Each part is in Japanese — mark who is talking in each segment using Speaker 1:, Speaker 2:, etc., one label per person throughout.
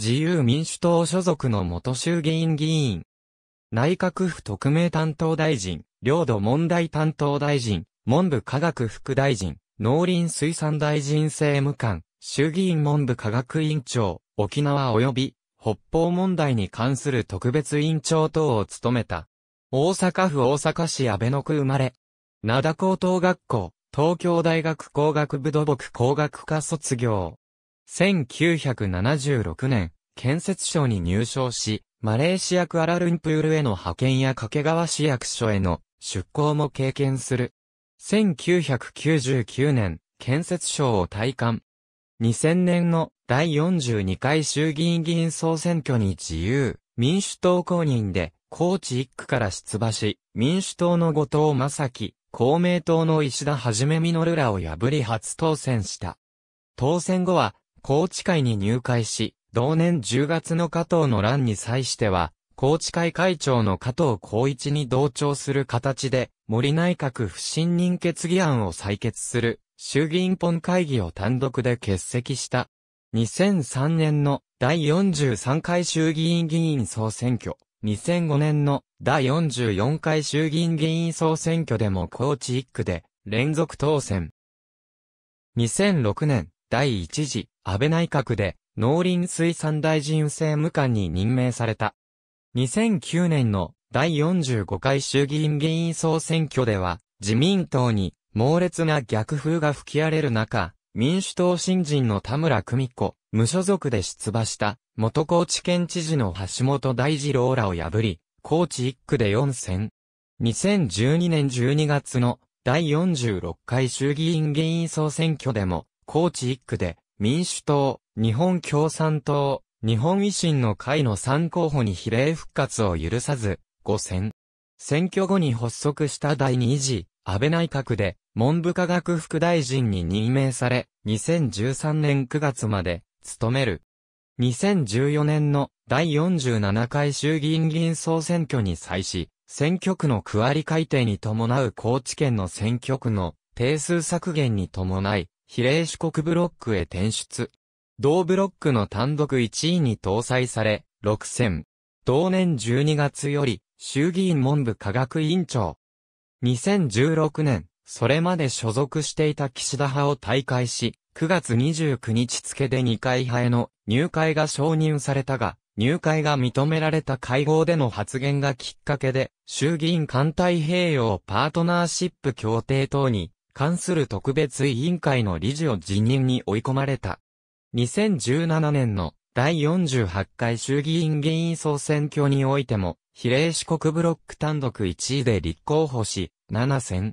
Speaker 1: 自由民主党所属の元衆議院議員。内閣府特命担当大臣、領土問題担当大臣、文部科学副大臣、農林水産大臣政務官、衆議院文部科学委員長、沖縄及び北方問題に関する特別委員長等を務めた。大阪府大阪市安倍野区生まれ。灘高等学校、東京大学工学部土木工学科卒業。1976年、建設省に入省し、マレーシアクアラルンプールへの派遣や掛川市役所への出向も経験する。1999年、建設省を退官。2000年の第42回衆議院議員総選挙に自由、民主党公認で、高知1区から出馬し、民主党の後藤正樹、公明党の石田はじめるらを破り初当選した。当選後は、高知会に入会し、同年10月の加藤の乱に際しては、高知会会長の加藤光一に同調する形で、森内閣不信任決議案を採決する、衆議院本会議を単独で欠席した。2003年の第43回衆議院議員総選挙、2005年の第44回衆議院議員総選挙でも高知1区で連続当選。2006年、第一次安倍内閣で農林水産大臣政務官に任命された。2009年の第45回衆議院議員総選挙では自民党に猛烈な逆風が吹き荒れる中、民主党新人の田村久美子、無所属で出馬した元高知県知事の橋本大二郎らを破り、高知1区で4選。2012年12月の第46回衆議院議員総選挙でも高知一区で、民主党、日本共産党、日本維新の会の3候補に比例復活を許さず、5選。選挙後に発足した第2次、安倍内閣で、文部科学副大臣に任命され、2013年9月まで、務める。2014年の第47回衆議院議員総選挙に際し、選挙区の区割り改定に伴う高知県の選挙区の定数削減に伴い、比例四国ブロックへ転出。同ブロックの単独1位に搭載され、6選。同年12月より、衆議院文部科学委員長。2016年、それまで所属していた岸田派を退会し、9月29日付で二階派への入会が承認されたが、入会が認められた会合での発言がきっかけで、衆議院艦隊併用パートナーシップ協定等に関する特別委員会の理事を辞任に追い込まれた。2017年の第48回衆議院議員総選挙においても、比例四国ブロック単独1位で立候補し、7選。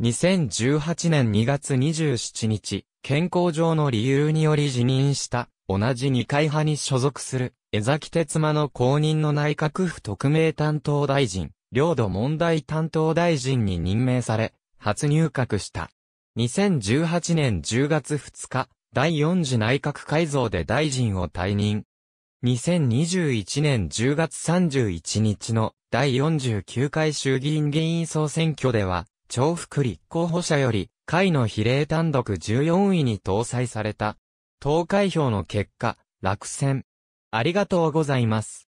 Speaker 1: 2018年2月27日、健康上の理由により辞任した、同じ二階派に所属する、江崎哲馬の公認の内閣府特命担当大臣、領土問題担当大臣に任命され、初入閣した。2018年10月2日、第4次内閣改造で大臣を退任。2021年10月31日の第49回衆議院議員総選挙では、重複立候補者より、会の比例単独14位に搭載された。投開票の結果、落選。ありがとうございます。